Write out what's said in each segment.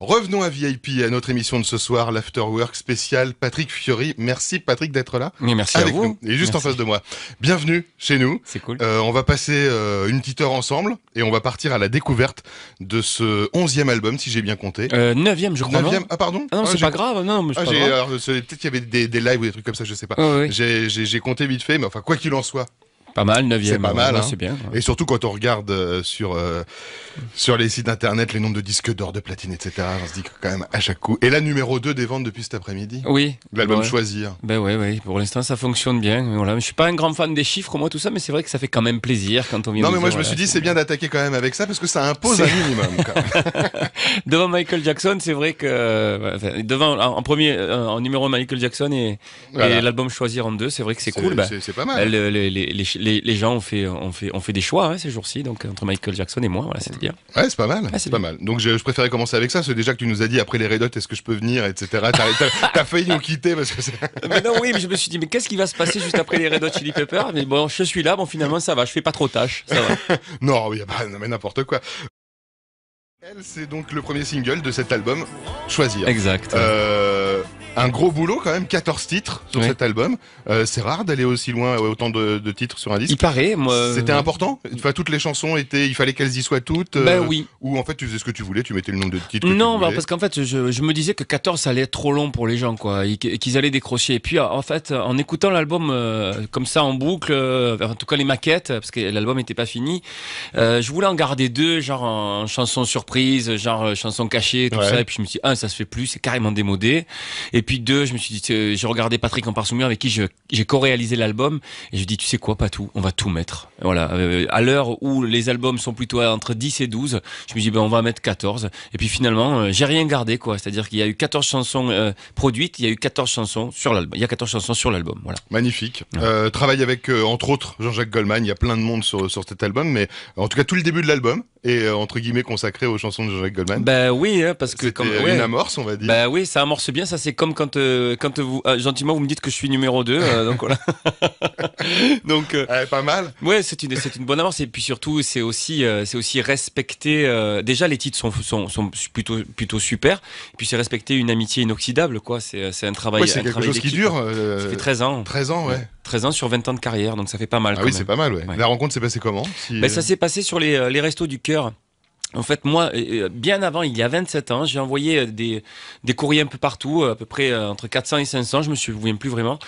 Revenons à VIP, à notre émission de ce soir, l'Afterwork spécial Patrick Fiori. Merci Patrick d'être là. merci à vous. et juste en face de moi. Bienvenue chez nous. C'est cool. Euh, on va passer euh, une petite heure ensemble et on va partir à la découverte de ce 11 onzième album, si j'ai bien compté. 9 euh, neuvième, je crois. Neuvième. Ah pardon. Ah non, c'est pas grave. Peut-être qu'il y avait des, lives ou des trucs comme ça, je sais pas. J'ai compté vite fait, mais enfin quoi qu'il en soit, pas mal, 9 C'est pas mal, hein. c'est bien. Et surtout quand on regarde euh, sur, euh, sur les sites internet les nombres de disques d'or, de platine, etc., on se dit quand même à chaque coup. Et la numéro 2 des ventes depuis cet après-midi Oui. L'album Choisir. Ben oui, oui. Pour l'instant, ça fonctionne bien. Voilà. Je suis pas un grand fan des chiffres, moi, tout ça, mais c'est vrai que ça fait quand même plaisir quand on vient. Non, mais moi, je me suis dit, c'est bien d'attaquer quand même avec ça parce que ça impose un minimum. devant Michael Jackson, c'est vrai que. Euh, enfin, devant, en premier, en numéro Michael Jackson et l'album Choisir en deux, c'est vrai que c'est cool. Bah. C'est pas mal. Les, les, les, gens ont fait, fait, fait des choix hein, ces jours-ci, donc entre Michael Jackson et moi, voilà, c'est bien. Ouais, c'est pas mal. c'est pas mal. Donc je, préférais commencer avec ça, c'est déjà que tu nous as dit après les Red Hot, est-ce que je peux venir, etc. T'as failli nous quitter parce que. mais non, oui, mais je me suis dit, mais qu'est-ce qui va se passer juste après les Red Hot Chili Peppers Mais bon, je suis là, bon finalement ça va, je fais pas trop tâche, ça va. non, oui, bah, mais n'importe quoi. c'est donc le premier single de cet album, Choisir. Exact. Euh, un gros boulot quand même, 14 titres sur cet album. Euh, c'est rare d'aller aussi loin, autant de, titres sur un disque. Il paraît, moi. C'était euh, important. Enfin, toutes les chansons étaient, il fallait qu'elles y soient toutes. Bah euh, oui. Ou en fait, tu faisais ce que tu voulais, tu mettais le nombre de titres. Non, que tu bah, parce qu'en fait, je, me disais que 14 ça allait être trop long pour les gens, quoi, qu'ils allaient décrocher. Et puis, en fait, en écoutant l'album euh, comme ça en boucle, en tout cas les maquettes, parce que l'album n'était pas fini, je voulais en garder deux, genre en chanson surprise, genre chanson cachée, tout ça. Et puis je me suis dit, un, ah, ça se fait plus, c'est carrément démodé. Et et puis deux, je me suis dit, j'ai regardé Patrick en mur avec qui j'ai co-réalisé l'album et je dis, tu sais quoi, pas tout, on va tout mettre. Voilà, euh, à l'heure où les albums sont plutôt entre 10 et 12, je me dis, ben on va mettre 14. Et puis finalement, euh, j'ai rien gardé, quoi. C'est-à-dire qu'il y a eu 14 chansons euh, produites, il y a eu 14 chansons sur l'album. Il y a 14 chansons sur l'album, voilà. Magnifique. travaille avec, entre autres, Jean-Jacques Goldman, il y a plein de monde sur cet album, mais en tout cas, tout le début de l'album, et euh, entre guillemets consacré aux chansons de Jean-Jacques Goldman. Bah oui, hein, parce que comme une amorce, on va dire. Bah oui, ça amorce bien. Ça c'est comme quand euh, quand vous euh, gentiment vous me dites que je suis numéro 2 donc voilà. donc ah, pas mal. Ouais, c'est une c'est une bonne amorce et puis surtout c'est aussi c'est aussi respecter déjà les titres sont, sont sont plutôt plutôt super et puis c'est respecter une amitié inoxydable quoi, c'est un travail c'est quelque chose qui dure. Hein. ça fait 13 ans. 13 ans, ouais. 13 ans sur 20 ans de carrière, donc ça fait pas mal. Ah oui, c'est pas mal, La rencontre s'est passée comment ben, euh, Ça s'est passé sur euh, les, restos du cœur. En fait, moi, euh, bien avant, il y a 27 ans, j'ai envoyé des, courriers un peu partout, à peu près entre 400 et 500, je me souviens plus vraiment,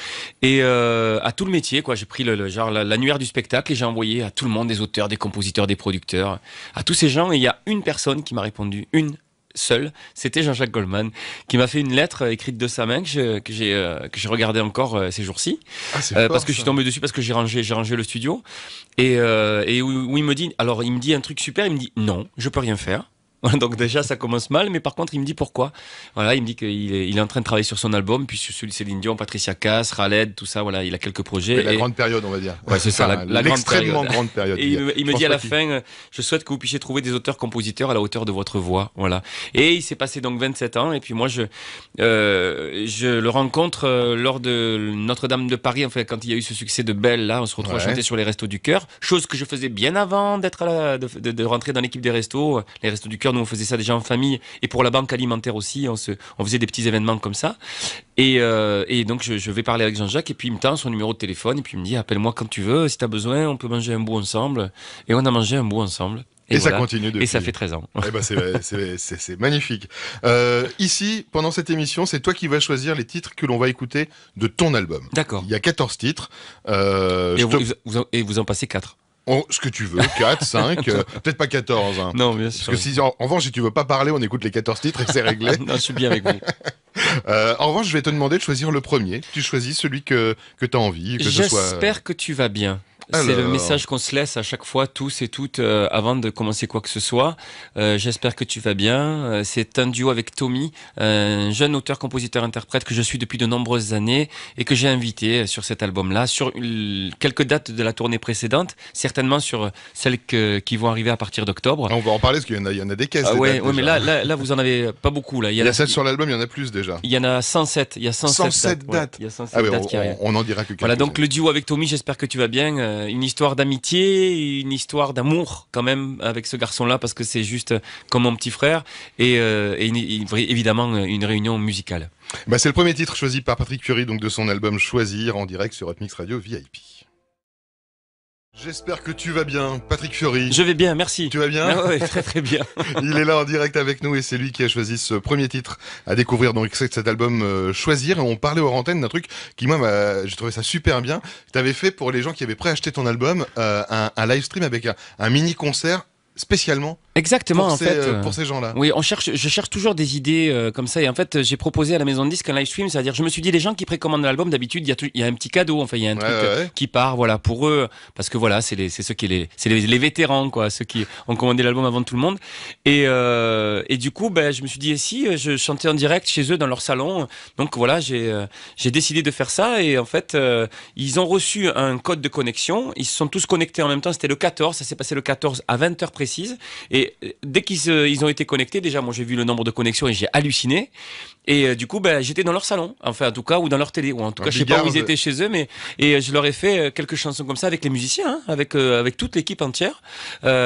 et à tout le métier, quoi. J'ai pris genre l'annuaire du spectacle et j'ai envoyé à tout le monde, des auteurs, des compositeurs, des producteurs, à tous ces gens. Et il y a une personne qui m'a répondu, une seul, c'était Jean-Jacques Goldman, qui m'a fait une lettre euh, écrite de sa main que j'ai euh, que regardée encore euh, ces jours-ci, ah, parce que je suis tombé dessus parce que j'ai rangé j'ai rangé le studio et, et où, il me dit alors il me dit un truc super, il me dit non, je peux rien faire. donc déjà, ça commence mal, mais par contre, il me dit pourquoi. Voilà, il me dit qu'il est, en train de travailler sur son album, puis celui de Céline Dion, Patricia Cass, Raled, tout ça. Voilà, il a quelques projets. Et la grande période, on va dire. Ouais, c'est ça, la, l'extrêmement grande période. Et il, me, dit à la fin, je souhaite que vous puissiez trouver des auteurs-compositeurs à la hauteur de votre voix. Voilà. Et il s'est passé donc 27 ans, et puis moi, je, euh, je le rencontre euh, lors de Notre-Dame de Paris, en fait, quand il y a eu ce succès de Belle, là, on se retrouve à chanter sur les restos du cœur, chose que je faisais bien avant d'être de, de rentrer dans l'équipe des restos, euh, les restos du cœur on faisait ça déjà en famille et pour la banque alimentaire aussi, on, faisait des petits événements comme ça. Et, euh, donc je, vais parler avec Jean-Jacques et puis il me tend son numéro de téléphone et puis il me dit appelle-moi quand tu veux, si tu as besoin, on peut manger un bout ensemble. Et on a mangé un bout ensemble. Et, ça continue depuis. Et ça fait 13 ans. Eh ben, c'est magnifique. Euh, ici, pendant cette émission, c'est toi qui vas choisir les titres que l'on va écouter de ton album. D'accord. Il y a 14 titres. Euh, et, vous, et, vous, en passez 4. Oh, ce que tu veux, 4, 5, euh, peut-être pas 14. Hein. Non, bien sûr. Parce que si, en, revanche, si tu veux pas parler, on écoute les 14 titres et c'est réglé. non, je suis bien avec vous. Euh, en revanche, je vais te demander de choisir le premier. Tu choisis celui que, que tu as envie. J'espère que tu vas bien. C'est le message qu'on se laisse à chaque fois, tous et toutes, euh, avant de commencer quoi que ce soit. Euh, j'espère que tu vas bien. Euh, c'est un duo avec Tommy, un jeune auteur-compositeur-interprète que je suis depuis de nombreuses années et que j'ai invité sur cet album-là, sur quelques dates de la tournée précédente, certainement sur celles qui vont arriver à partir d'octobre. Ah, on va en parler parce qu'il y, y, en a des caisses. Ah, mais là, là, vous en avez pas beaucoup. Là. Il y, a, celles sur l'album, il y en a plus déjà. Il y en a 107. Il y a 107, dates. il y a 107 ah dates on, qui on, en dira que Voilà, donc le duo avec Tommy, j'espère que tu vas bien euh, une histoire d'amitié, une histoire d'amour quand même avec ce garçon-là parce que c'est juste euh, comme mon petit frère et, euh, évidemment une réunion musicale. Bah, c'est le premier titre choisi par Patrick Curie donc de son album Choisir en direct sur Hot Radio VIP. J'espère que tu vas bien, Patrick Fiori. Je vais bien, merci. Tu vas bien ah Très très bien. Il est là en direct avec nous et c'est lui qui a choisi ce premier titre à découvrir donc c'est cet album euh, Choisir. on parlait aux antennes d'un truc qui moi j'ai trouvé ça super bien. Tu avais fait pour les gens qui avaient préacheté ton album euh, un, un, live stream avec un mini concert spécialement Exactement, en fait. Euh, euh, pour ces gens-là. Oui, on cherche, je cherche toujours des idées euh, comme ça. Et en fait, j'ai proposé à la maison de disque un live stream, c'est-à-dire, je me suis dit, les gens qui précommandent l'album, d'habitude, il y, a un petit cadeau, enfin, il y a un truc qui part, voilà, pour eux, parce que voilà, c'est ceux qui, les, les, vétérans, quoi, ceux qui ont commandé l'album avant tout le monde. Et, du coup, ben, je me suis dit, si je chantais en direct chez eux dans leur salon, donc voilà, j'ai, décidé de faire ça. Et en fait, ils ont reçu un code de connexion. Ils se sont tous connectés en même temps. C'était le 14, ça s'est passé le 14 à 20 h précises. Et dès qu'ils euh, ont été connectés, déjà, moi j'ai vu le nombre de connexions et j'ai halluciné. Et euh, du coup, ben, j'étais dans leur salon, enfin, en tout cas, ou dans leur télé, ou en tout cas, je sais pas où ils étaient chez eux, mais et euh, je leur ai fait euh, quelques chansons comme ça avec les musiciens, hein, avec avec toute l'équipe entière,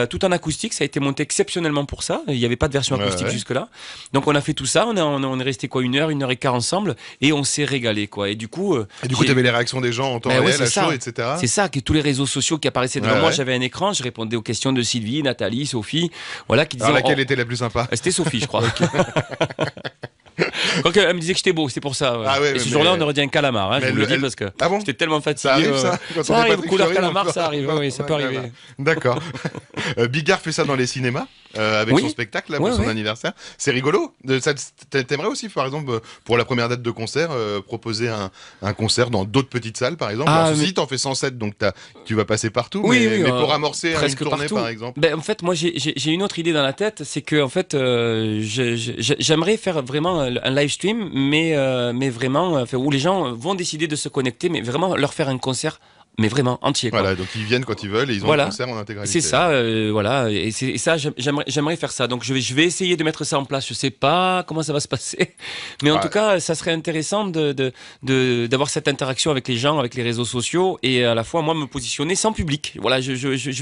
tout en acoustique. Ça a été monté exceptionnellement pour ça. Il n'y avait pas de version acoustique jusque là. Donc on a fait tout ça. On, a, on est resté quoi une heure, une heure et quart ensemble, et on s'est régalé quoi. Et du coup, et du coup, avais les réactions des gens en temps ben réel, à chaud, etc. C'est ça, que tous les réseaux sociaux qui apparaissaient devant moi, j'avais un écran, je répondais aux questions de Sylvie, Nathalie, Sophie, voilà qui disaient. Alors, laquelle oh, était la plus sympa C'était Sophie, je crois. elle me disait que j'étais beau, c'est pour ça. Ah et ce jour-là, on aurait dit un calamar. Hein, je vous le, dis parce que ah j'étais tellement fatigué. Ça euh, arrive, ça Quand Ça arrive, couleur calamar, ça arrive. Oui, ça peut arriver. D'accord. Euh, Bigard fait ça dans les cinémas. Euh, avec son spectacle pour son anniversaire. C'est rigolo. T'aimerais aussi, par exemple, pour la première date de concert, proposer un, concert dans d'autres petites salles, par exemple. Ah, Si t'en fais 107, donc tu vas passer partout. Oui, mais, oui, mais pour amorcer une tournée, par exemple. Ben, en fait, moi, j'ai une autre idée dans la tête, c'est que en fait, j'aimerais faire vraiment un, live stream, mais, euh, mais vraiment, euh, où les gens vont décider de se connecter, mais vraiment leur faire un concert mais vraiment entier. Voilà, donc ils viennent quand ils veulent et ils ont voilà. le concert en intégralité. C'est ça, euh, voilà, et, ça, j'aimerais faire ça. Donc je vais, je vais essayer de mettre ça en place. Je sais pas comment ça va se passer, mais en tout cas, ça serait intéressant de d'avoir cette interaction avec les gens, avec les réseaux sociaux et à la fois moi me positionner sans public. Voilà, je,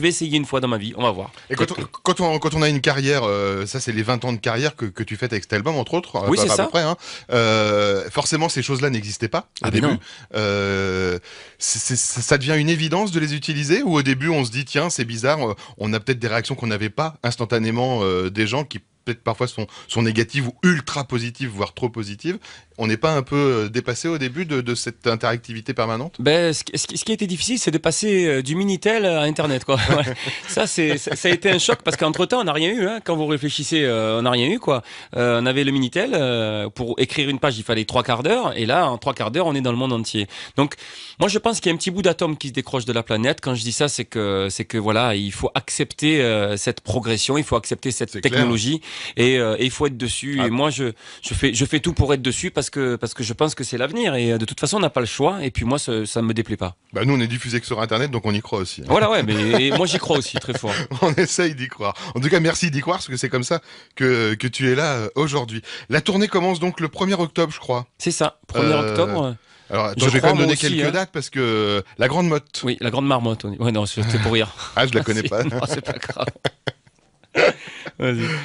vais essayer une fois dans ma vie, on va voir. Et quand on, quand quand on a une carrière, euh, ça c'est les 20 ans de carrière que, tu fais avec cet album entre autres. Euh, oui, c'est ça. À peu près, hein. forcément, ces choses-là n'existaient pas au ah ben début. c'est ça devient une évidence de les utiliser ou au début on se dit tiens c'est bizarre, euh, on a peut-être des réactions qu'on n'avait pas instantanément euh, des gens qui peut-être parfois sont, sont négatives ou ultra positives, voire trop positives on n'est pas un peu euh, dépassé au début de, de cette interactivité permanente ben, ce, ce, qui a été difficile, c'est de passer euh, du Minitel à Internet. Quoi. ça, c'est, ça, a été un choc parce qu'entre-temps, on n'a rien eu. Hein. Quand vous réfléchissez, euh, on n'a rien eu. Quoi. Euh, on avait le Minitel. pour écrire une page, il fallait trois quarts d'heure. Et là, en trois quarts d'heure, on est dans le monde entier. Donc, moi, je pense qu'il y a un petit bout d'atome qui se décroche de la planète. Quand je dis ça, c'est que, c'est que voilà, il faut accepter cette progression, il faut accepter cette technologie et, il faut être dessus. Et ah. moi, je, je, fais, je fais tout pour être dessus parce parce que, je pense que c'est l'avenir. Et euh, de toute façon, on n'a pas le choix. Et puis moi, ça ne me déplaît pas. Bah nous, on est diffusé que sur Internet, donc on y croit aussi. Hein. Voilà, ouais, mais moi, j'y crois aussi très fort. on essaye d'y croire. En tout cas, merci d'y croire, parce que c'est comme ça que, que tu es là euh, aujourd'hui. La tournée commence donc le 1er octobre, je crois. C'est ça, 1er euh, octobre. Alors, je, vais quand même donner quelques hein. dates parce que la grande motte. Oui, la grande marmotte. Ouais, non, c'était pour rire. ah, je la connais pas. non, c'est pas grave.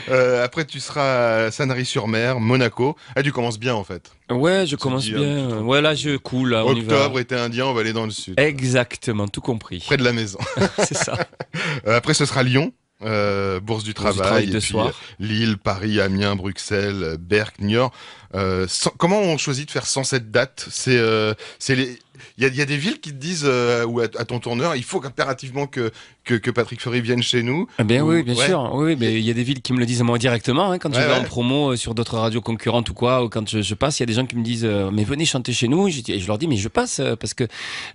Euh, après, tu seras à Sanary-sur-Mer, Monaco. Ah, tu commences bien en fait. Ouais, je commence bien. ouais, là, je coule. Là, Octobre, été indien, on va aller dans le sud. Exactement, tout compris. Près de la maison. C'est ça. Euh, après, ce sera Lyon. Euh, Bourse du Travail, et puis Lille, Paris, Amiens, Bruxelles, Berck, Niort. Euh, comment on choisit de faire 107 dates C'est les, il y, a des villes qui te disent, euh, ou à, ton tourneur, il faut impérativement que, que, Patrick Ferry vienne chez nous. Eh bien oui, bien sûr. Oui, mais il y a des villes qui me le disent à moi directement. Hein, quand je vais en promo euh, sur d'autres radios concurrentes ou quoi, ou quand je, passe, il y a des gens qui me disent, euh, mais venez chanter chez nous. Et je, leur dis, mais je passe parce que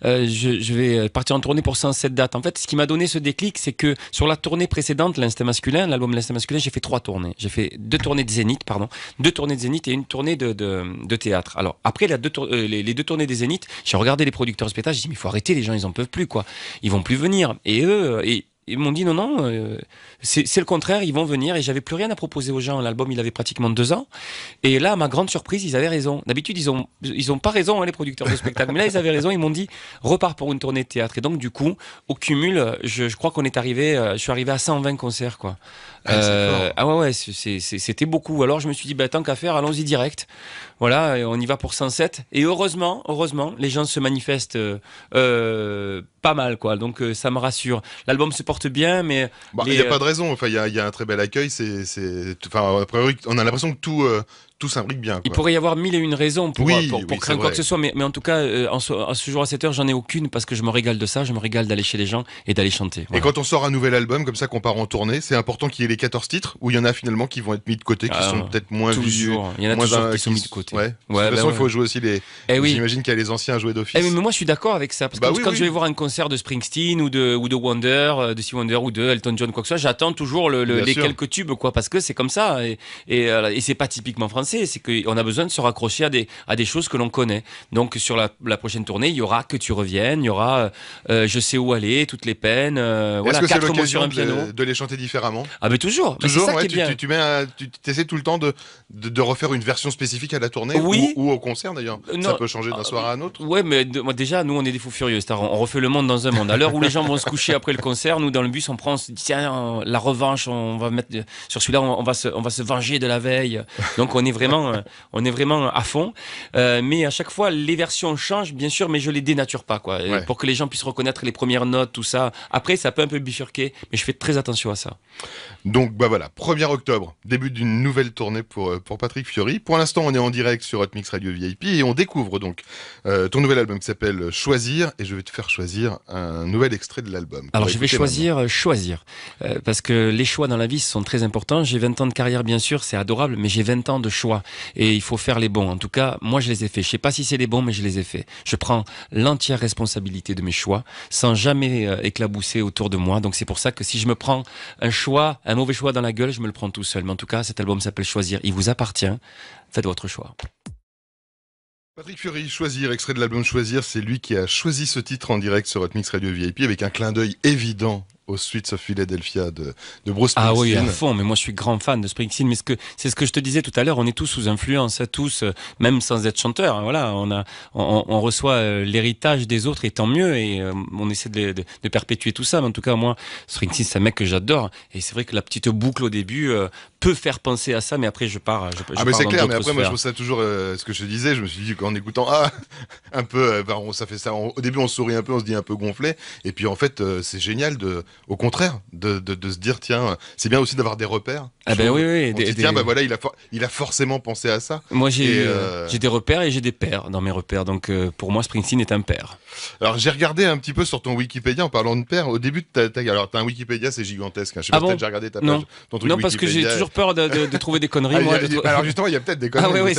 je, vais partir en tournée pour ça, cette date. En fait, ce qui m'a donné ce déclic, c'est que sur la tournée précédente, l'instinct masculin, l'album l'instinct masculin, j'ai fait trois tournées. J'ai fait deux tournées de Zénith, pardon, deux tournées de Zénith et une tournée de, de, théâtre. Alors après la deux, les, deux tournées des Zénith, j'ai regardé les producteurs de spectacle, j'ai dit, mais il faut arrêter, les gens, ils en peuvent plus, quoi. Ils vont plus venir. Et eux, euh, et, ils m'ont dit, non, non, euh, c'est le contraire, ils vont venir. Et j'avais plus rien à proposer aux gens. L'album, il avait pratiquement deux ans. Et là, à ma grande surprise, ils avaient raison. D'habitude, ils ont, ils ont pas raison, hein, les producteurs de spectacle. mais là, ils avaient raison. Ils m'ont dit, repars pour une tournée de théâtre. Et donc, du coup, au cumul, je, crois qu'on est arrivé, euh, je suis arrivé à 120 concerts, quoi. Ah, euh, ah ouais, ouais c'était beaucoup. Alors je me suis dit, bah, tant qu'à faire, allons-y direct. Voilà, on y va pour 107. Et heureusement, heureusement, les gens se manifestent euh, euh, pas mal, quoi. Donc ça me rassure. L'album se porte bien, mais bah, il n'y a pas de raison. Enfin, il y, y, a un très bel accueil. C'est, enfin, a priori, on a l'impression que tout tout s'imbrique bien. Il pourrait y avoir mille et une raisons pour, pour, craindre quoi que ce soit, mais, mais en tout cas, euh, en, ce jour à cette heure, j'en ai aucune parce que je me régale de ça, je me régale d'aller chez les gens et d'aller chanter. Et quand on sort un nouvel album, comme ça qu'on part en tournée, c'est important qu'il y ait les 14 titres ou il y en a finalement qui vont être mis de côté, qui ah, sont peut-être moins Toujours, Il y en a toujours qui sont mis de côté. de toute bah façon, il faut jouer aussi les. Eh oui. J'imagine qu'il y a les anciens à jouer d'office. Eh mais moi, je suis d'accord avec ça parce que bah quand, je vais voir un concert de Springsteen ou de, Wonder, euh, de Steve Wonder ou de Elton John, quoi que ce soit, j'attends toujours les quelques tubes, quoi, parce que c'est comme ça et, et, euh, et c'est pas typiquement français c'est qu'on a besoin de se raccrocher à des, à des choses que l'on connaît. Donc sur la, prochaine tournée, il y aura que tu reviennes, il y aura euh, euh, je sais où aller, toutes les peines, euh, voilà, que quatre mots sur un piano. De, de, les chanter différemment. Ah mais toujours. Toujours. ça qui tu, bien. tu, essaies tout le temps de, de, refaire une version spécifique à la tournée oui. ou, au concert d'ailleurs. Ça peut changer d'un soir à un autre. Ouais, mais déjà nous on est des fous furieux. On refait le monde dans un monde. À l'heure où les gens vont se coucher après le concert, nous dans le bus on prend la revanche, on va mettre sur celui-là on, va se on va se venger de la veille. Donc on est vraiment, euh, on est vraiment euh, à fond. Euh, mais à chaque fois, les versions changent, bien sûr, mais je les dénature pas, quoi, pour que les gens puissent reconnaître les premières notes, tout ça. Après, ça peut un peu bifurquer, mais je fais très attention à ça. Donc, bah voilà, 1er octobre, début d'une nouvelle tournée pour, pour Patrick Fiori. Pour l'instant, on est en direct sur Hot Mix Radio VIP et on découvre donc ton nouvel album qui s'appelle Choisir et je vais te faire choisir un nouvel extrait de l'album. Alors, je vais choisir, choisir, parce que les choix dans la vie sont très importants. J'ai 20 ans de carrière, bien sûr, c'est adorable, mais j'ai 20 ans de choix et il faut faire les bons. En tout cas, moi, je les ai faits. Je sais pas si c'est les bons, mais je les ai faits. Je prends l'entière responsabilité de mes choix sans jamais euh, éclabousser autour de moi. Donc, c'est pour ça que si je me prends un choix, un mauvais choix dans la gueule, je me le prends tout seul. Mais en tout cas, cet album s'appelle Choisir. Il vous appartient. Faites votre choix. Patrick Fury, Choisir, extrait de l'album Choisir, c'est lui qui a choisi ce titre en direct sur Hot Mix Radio VIP avec un clin d'œil évident aux suites Philadelphia de, de Bruce Springsteen. Ah oui, à fond, mais moi je suis grand fan de Springsteen, mais ce c'est ce que je te disais tout à l'heure, on est tous sous influence, hein, tous, euh, même sans être chanteur, hein, voilà, on, on, reçoit euh, l'héritage des autres et tant mieux, et euh, on essaie de, perpétuer tout ça, mais en tout cas moi, Springsteen c'est un mec que j'adore, et c'est vrai que la petite boucle au début peut faire penser à ça, mais après je pars. Je, ah mais c'est clair, mais après moi je trouve ça toujours ce que je disais, je me suis dit qu'en écoutant, ah, un peu, ben, on, ça fait ça, au début on sourit un peu, on se dit un peu gonflé, et puis en fait c'est génial de au contraire, de, se dire tiens, c'est bien aussi d'avoir des repères. Ah ben oui, oui. Tiens, bah voilà, il a, il a forcément pensé à ça. Moi, j'ai euh, des repères et j'ai des pères dans mes repères. Donc euh, pour moi, Springsteen est un père. Alors j'ai regardé un petit peu sur ton Wikipédia en parlant de père. Au début, de ta, alors t'as un Wikipédia, c'est gigantesque. Hein. Je sais pas ah bon si déjà regardé ta page. ton truc non parce que j'ai toujours peur de, trouver des conneries. Ah, alors justement, il y a peut-être des conneries.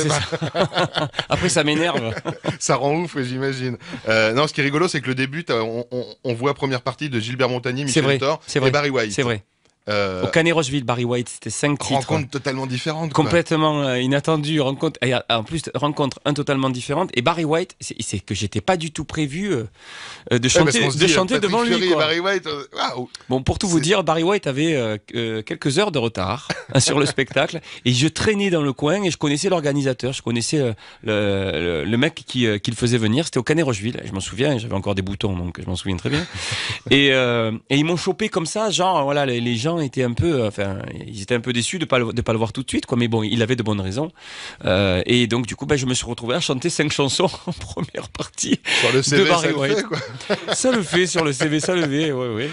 Ah Après, ça m'énerve. ça rend ouf, j'imagine. Euh, non, ce qui est rigolo, c'est que le début, on, on, on, voit première partie de Gilbert Montagnier, vrai, et Barry White. C'est vrai. Euh, au Au Rocheville, Barry White, c'était cinq rencontre titres. Rencontre totalement différente. Complètement euh, inattendue. Rencontre, euh, en plus, rencontre un totalement différente. Et Barry White, c'est que j'étais pas du tout prévu de chanter, de chanter devant lui. Quoi. Bon, pour tout vous dire, Barry White avait quelques heures de retard hein, sur le spectacle. Et je traînais dans le coin et je connaissais l'organisateur, je connaissais le, mec qui, qui, le faisait venir. C'était au Canet Rocheville, je m'en souviens, j'avais encore des boutons, donc je m'en souviens très bien. et, ils m'ont chopé comme ça, genre, voilà, les gens étaient un peu, enfin, ils étaient un peu déçus de ne de pas le voir tout de suite, quoi. Mais bon, il avait de bonnes raisons. Euh, et donc, du coup, ben, je me suis retrouvé à chanter cinq chansons en première partie sur le CV, de Barry ça Le fait, ça le fait sur le CV, ça le fait.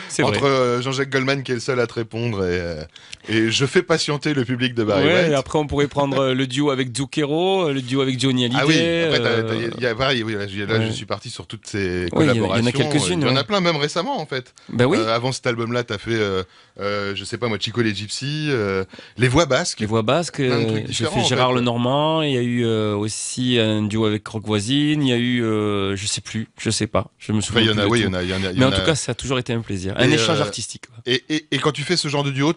c'est Entre euh, Jean-Jacques Goldman qui est le seul à te répondre et, euh, je fais patienter le public de Barry après, on pourrait prendre le duo avec Zucchero, le duo avec Johnny Hallyday. Ah oui. Oui, là, je suis parti sur toutes ces collaborations. Il y, en a quelques-unes. a plein, même récemment, en fait. Ben oui. avant cet album-là, tu as fait. Euh, je sais pas moi, Chico les Gypsy, euh, les voix basques. Les voix basques, euh, j'ai fait Gérard le Normand. Lenormand, il y a eu aussi un duo avec Croque Voisine, il y a eu, je sais plus, je sais pas, je me souviens. en Mais en, tout cas, ça a toujours été un plaisir, un échange artistique. Et, quand tu fais ce genre de duo,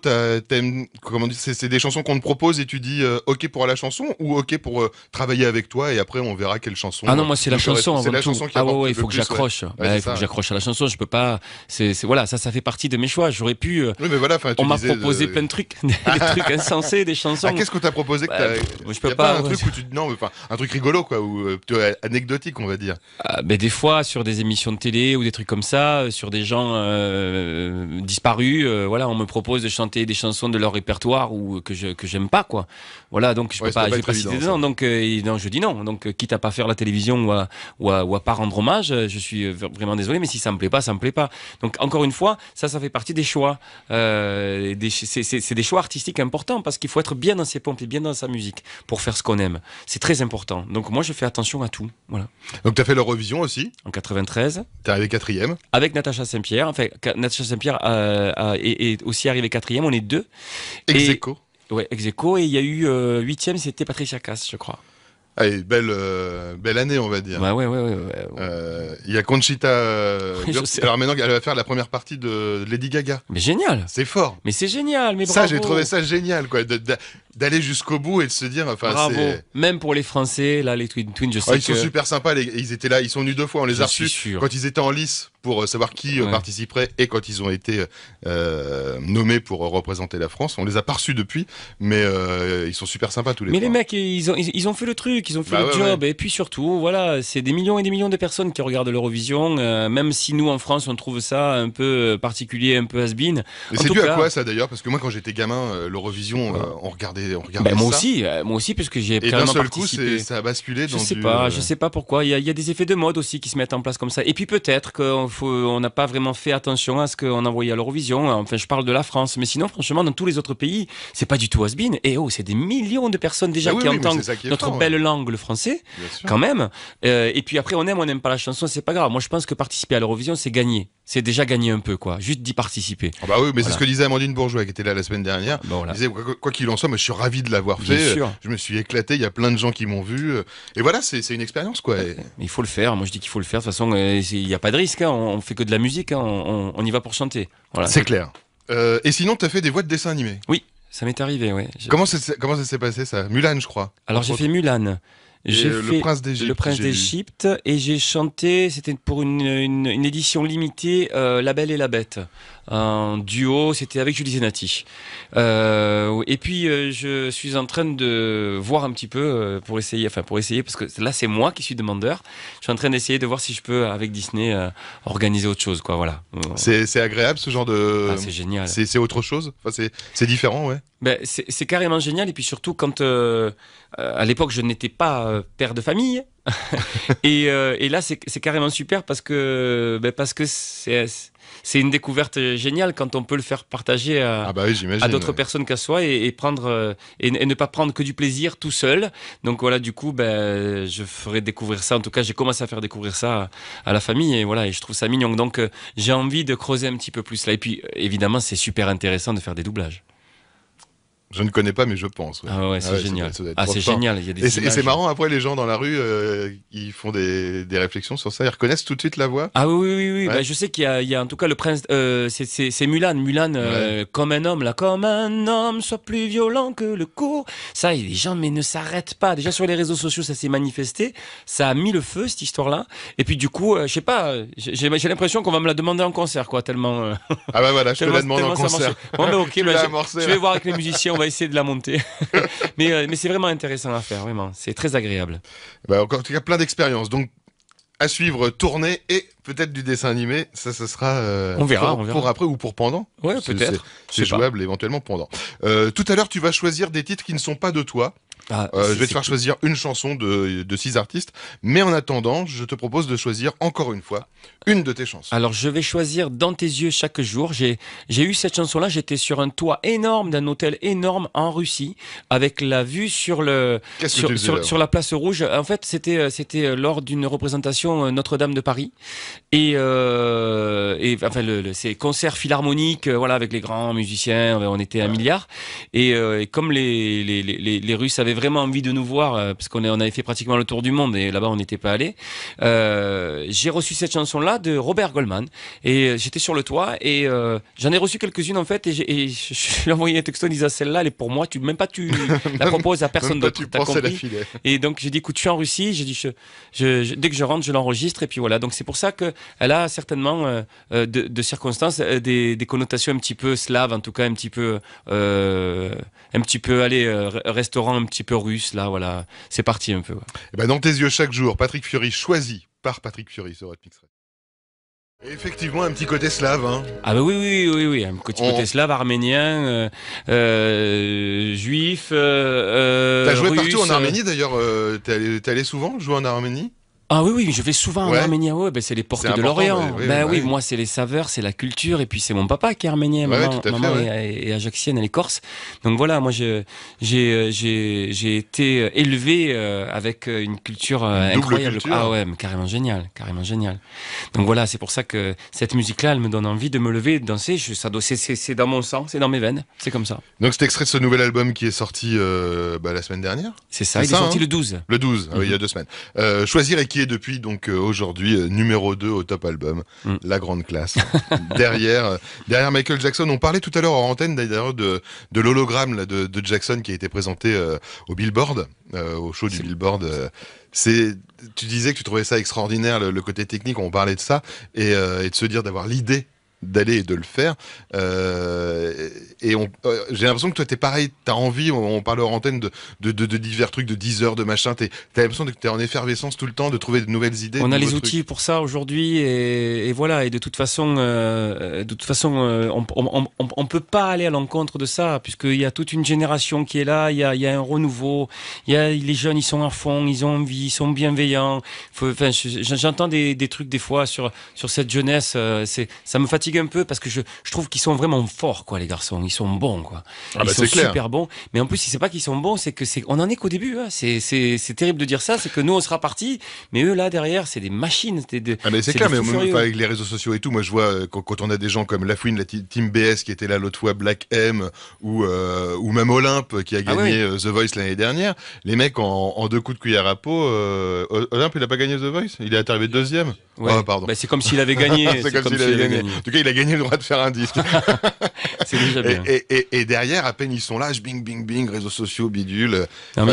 comment c'est des chansons qu'on te propose et tu dis OK pour la chanson ou OK pour travailler avec toi et après on verra quelle chanson. Ah non, moi c'est la chanson. C'est la chanson qui Ah bah, il faut que j'accroche. il faut que j'accroche à la chanson. Je peux pas. C'est voilà, ça, ça fait partie de mes choix. J'aurais pu. Oui, mais voilà, on m'a proposé plein de trucs, des trucs insensés, des chansons. Ah, qu'est-ce qu'on t'a proposé que bah, Je peux pas, un truc rigolo quoi, ou euh, anecdotique, on va dire. Ah, ben, des fois sur des émissions de télé ou des trucs comme ça, euh, sur des gens euh, disparus, voilà, on me propose de chanter des chansons de leur répertoire ou que je que j'aime pas quoi. Voilà, donc je peux pas, donc non, je dis non. Donc quitte à pas faire la télévision ou à, ou à, pas rendre hommage, je suis vraiment désolé, mais si ça me plaît pas, ça me plaît pas. Donc encore une fois, ça, ça fait partie des choix. Euh, c'est des choix artistiques importants parce qu'il faut être bien dans ses pompes et bien dans sa musique pour faire ce qu'on aime. C'est très important. Donc moi, je fais attention à tout. Voilà. Donc tu as fait l'Eurovision aussi En 93. es arrivé quatrième Avec Natasha Saint-Pierre. Enfin, Natacha Saint-Pierre euh, est, aussi arrivée quatrième. On est deux. Execo. Ouais, ex Et il y a eu euh, huitième, c'était Patricia Cass, je crois belle, euh, belle année, on va dire. Bah euh, il y a Conchita. Euh, Alors maintenant, elle va faire la première partie de Lady Gaga. Mais génial. C'est fort. Mais c'est génial. Mais Ça, j'ai trouvé ça génial, quoi. D'aller jusqu'au bout et de se dire. Enfin, bravo. Même pour les Français, là, les Twin Twins, je oh, sais oh, Ils sont super sympas. Ils étaient là. Ils sont venus deux fois. On les a reçus quand ils étaient en lice pour euh, savoir qui euh, participerait et quand ils ont été euh, nommés pour représenter la France. On les a pas reçus depuis, mais ils sont super sympas tous les. Mais les mecs, ils ont, ils ont fait le truc, ils ont fait bah le job, et puis surtout, voilà, c'est des millions et des millions de personnes qui regardent l'Eurovision, même si nous en France on trouve ça un peu particulier, un peu has-been. C'est dû à quoi ça d'ailleurs Parce que moi, quand j'étais gamin, l'Eurovision, on on regardait ben, ça. Moi aussi, moi aussi, parce que j'ai d'un seul Coup, ça a basculé. Dans je sais pas, je sais pas pourquoi. Il y, y, a des effets de mode aussi qui se mettent en place comme ça. Et puis peut-être qu'on faut, on n'a pas vraiment fait attention à ce qu'on envoyait à l'Eurovision. Enfin, je parle de la France, mais sinon, franchement, dans tous les autres pays, c'est pas du tout has been. Et oh, c'est des millions de personnes déjà bah qui entendent notre belle langue, le français, quand même. Euh, et puis après, on aime, ou on n'aime pas la chanson, c'est pas grave. Moi, je pense que participer à l'Eurovision, c'est gagner. C'est déjà gagner un peu, quoi. Juste d'y participer. Ah bah oui, mais c'est ce que disait Amandine Bourgeois, qui était là la semaine dernière. Bah, disait, quoi qu'il en soit, moi, je suis ravi de l'avoir fait. Sûr. Je me suis éclaté. Il y a plein de gens qui m'ont vu. Et voilà, c'est une expérience, quoi. Il faut le faire. Moi, je dis qu'il faut le faire. De toute façon, euh, il n'y a pas de risque. Hein on fait que de la musique, hein, on, y va pour chanter. C'est clair. Euh, et sinon, tu as fait des voix de dessin animé Oui, ça m'est arrivé, Comment, ça s'est passé ça Mulan, je crois. Alors j'ai fait Mulan. J'ai fait le prince d'Égypte. et j'ai chanté, c'était pour une, édition limitée, euh, La Belle et la Bête. Un duo, c'était avec Julie Zenati. Euh, et puis euh, je suis en train de voir un petit peu euh, pour essayer, enfin pour essayer, parce que là c'est moi qui suis demandeur. Je suis en train d'essayer de voir si je peux avec Disney organiser autre chose, quoi. Voilà. C'est agréable ce genre de. Ah, c'est génial. C'est autre chose. c'est différent, ouais. Ben, c'est carrément génial. Et puis surtout quand à l'époque je n'étais pas père de famille, Euh, et, là, c'est carrément super parce que ben, parce que c'est une découverte géniale quand on peut le faire partager à, ah bah d'autres personnes qu'à soi et, prendre euh, et, ne pas prendre que du plaisir tout seul. Donc voilà, du coup, ben, je ferai découvrir ça. En tout cas, j'ai commencé à faire découvrir ça à, la famille et voilà, et je trouve ça mignon. Donc euh, j'ai envie de creuser un petit peu plus là. Et puis évidemment, c'est super intéressant de faire des doublages. Je ne connais pas, mais je pense. Ah ouais, c'est ah génial. ah, c'est génial. et c'est marrant, après, les gens dans la rue, euh, ils font des, des, réflexions sur ça. Ils reconnaissent tout de suite la voix. Ah oui, oui, oui. Bah, je sais qu'il y, y, a en tout cas le prince. Euh, c'est Mulan. Mulan, euh, comme un homme, là, comme un homme, soit plus violent que le coup Ça, et les gens, mais ne s'arrêtent pas. Déjà, sur les réseaux sociaux, ça s'est manifesté. Ça a mis le feu, cette histoire-là. Et puis, du coup, je sais pas, j'ai l'impression qu'on va me la demander en concert, quoi, tellement. ah bah voilà, je te la demande en concert. Bon, bah, va voir avec les musiciens va essayer de la monter. Euh, mais, c'est vraiment intéressant à faire, vraiment. C'est très agréable. Bah, en tout cas, plein d'expériences. Donc, à suivre tournée et peut-être du dessin animé. Ça, ce sera euh, on verra, pour, après ou pour pendant. Ouais, peut-être. C'est jouable éventuellement pendant. Euh, tout à l'heure, tu vas choisir des titres qui ne sont pas de toi. Ah, euh, je vais te faire choisir une chanson de, de, six artistes, mais en attendant, je te propose de choisir encore une fois une de tes chansons. Alors je vais choisir Dans tes yeux chaque jour. J'ai eu cette chanson-là, j'étais sur un toit énorme d'un hôtel énorme en Russie, avec la vue sur, le, sur, la place rouge. En fait, c'était euh, euh, lors d'une représentation Notre-Dame de Paris. Et, et enfin, le, concerts c'est concert philharmonique, voilà, avec les grands musiciens, on était un milliard. Et, comme les, les, les, les Russes avaient vraiment envie de nous voir euh, parce qu'on on avait fait pratiquement le tour du monde et là-bas on n'était pas allé. Euh, j'ai reçu cette chanson là de Robert Goldman et euh, j'étais sur le toit et j'en ai reçu quelques-unes en fait et, je lui ai envoyé un texto disant celle-là elle est pour moi, tu même pas tu la proposes à personne d'autre. Hein. Et donc j'ai dit écoute je suis en Russie, j'ai dit je, dès que je rentre je l'enregistre et puis voilà donc c'est pour ça que elle a certainement de, circonstances des, connotations un petit peu slaves en tout cas un petit peu un petit peu aller restaurant un petit peu russe, là, voilà. C'est parti un peu. Et eh ben, dans tes yeux chaque jour, Patrick Fury choisi par Patrick Fury sur Hot Effectivement, un petit côté slave. Hein. Ah bah oui, oui, oui, oui, un petit côté slave, arménien, euh, euh, juif. tu euh, T'as joué partout en Arménie d'ailleurs. T'es allé, souvent jouer en Arménie ah oui, oui, je vais souvent en Arménie. Ouais, ben, c'est les portes de l'Orient. ben oui, moi, c'est les saveurs, c'est la culture. Et puis, c'est mon papa qui est arménien. maman, est, elle est corse. Donc voilà, moi, euh, j'ai été euh, élevé euh, avec une culture incroyable. Ah ouais, carrément génial, carrément génial. Donc voilà, c'est pour ça que cette musique-là, elle me donne envie de me lever, de danser. C'est dans mon sang, c'est dans mes veines. C'est comme ça. Donc, c'est extrait de ce nouvel album qui est sorti bah, la semaine dernière. C'est ça, il est sorti hein le 12. Le 12, ah il y a mhm. deux semaines. choisir et qui depuis donc euh, aujourd'hui euh, numéro 2 au top album, mm. la grande classe. derrière, euh, derrière Michael Jackson, on parlait tout à l'heure en antenne d'ailleurs de, de l'hologramme de, de, Jackson qui a été présenté au Billboard, au show du Billboard. c'est, tu disais que tu trouvais ça extraordinaire le, côté technique, on parlait de ça et de se dire d'avoir l'idée d'aller et de le faire. Euh, et euh, j'ai l'impression que toi, es pareil, tu as envie, on, parle hors antenne de, de, de, divers trucs, de 10 heures, de machin, tu as l'impression que es en effervescence tout le temps, de trouver de nouvelles idées. On a les outils pour ça aujourd'hui, et, voilà, et de toute façon, euh, de toute façon on, on, peut pas aller à l'encontre de ça, puisqu'il y a toute une génération qui est là, il y a, y a un renouveau, il y a, les jeunes, ils sont à fond, ils ont envie, ils sont bienveillants. j'entends des, des, trucs des fois sur, sur cette jeunesse, c'est, ça me fatigue un peu parce que je, je trouve qu'ils sont vraiment forts, quoi, les garçons. Ils sont bons, quoi. Ah bah ils sont super bons. Mais en plus, c'est pas qu'ils sont bons, c'est que c'est, on en est qu'au début. Hein. C'est, c'est, c'est terrible de dire ça. C'est que nous, on sera parti, mais eux là derrière, c'est des machines. C'est ah mais c'est, clair. Mais même, avec les réseaux sociaux et tout, moi, je vois euh, quand, on a des gens comme Lafouine, la team BS qui était là l'autre fois, Black M ou euh, ou même Olympe qui a ah gagné euh, The Voice l'année dernière. Les mecs en, deux coups de cuillère à peau, Olympe, il a pas gagné The Voice. Il est arrivé deuxième. Ouais. Oh, pardon. Bah, c'est comme s'il avait gagné. En tout cas, il a gagné le droit de faire un disque. c'est déjà bien. Et, et, derrière, à peine ils sont là, je bing, bing, bing, réseaux sociaux, bidule. Bah, en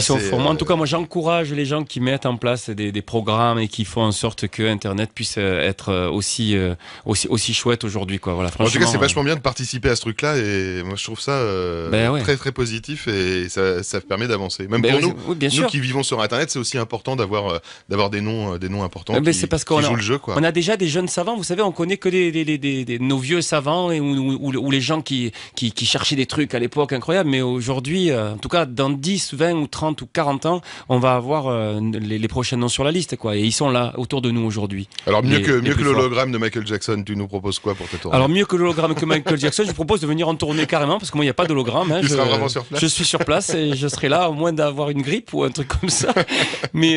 tout euh, cas, moi, j'encourage les gens qui mettent en place des, programmes et qui font en sorte que Internet puisse euh, être euh, aussi, aussi, aussi chouette aujourd'hui. Quoi. Voilà, en tout cas, c'est vachement bien de participer à ce truc-là et moi, je trouve ça ben très, très positif et ça, ça permet d'avancer. Même ben pour nous, nous qui vivons sur Internet, c'est aussi important d'avoir, d'avoir des noms, des noms importants ben qui, parce qu'on le jeu on a déjà des jeunes savants, vous savez, on connaît que nos vieux savants et, ou, les gens qui, cherchaient des trucs à l'époque incroyable. mais aujourd'hui, euh, en tout cas, dans 10, 20 ou 30 ou 40 ans, on va avoir euh, les, prochains noms sur la liste, quoi. Et ils sont là, autour de nous aujourd'hui. Alors, mieux que, mieux que l'hologramme de Michael Jackson, tu nous proposes quoi pour tes tournées Alors, mieux que l'hologramme que Michael Jackson, je propose de venir en tournée carrément, parce que moi, il n'y a pas d'hologramme. Hein, je, vraiment je suis sur place et je serai là, au moins d'avoir une grippe ou un truc comme ça.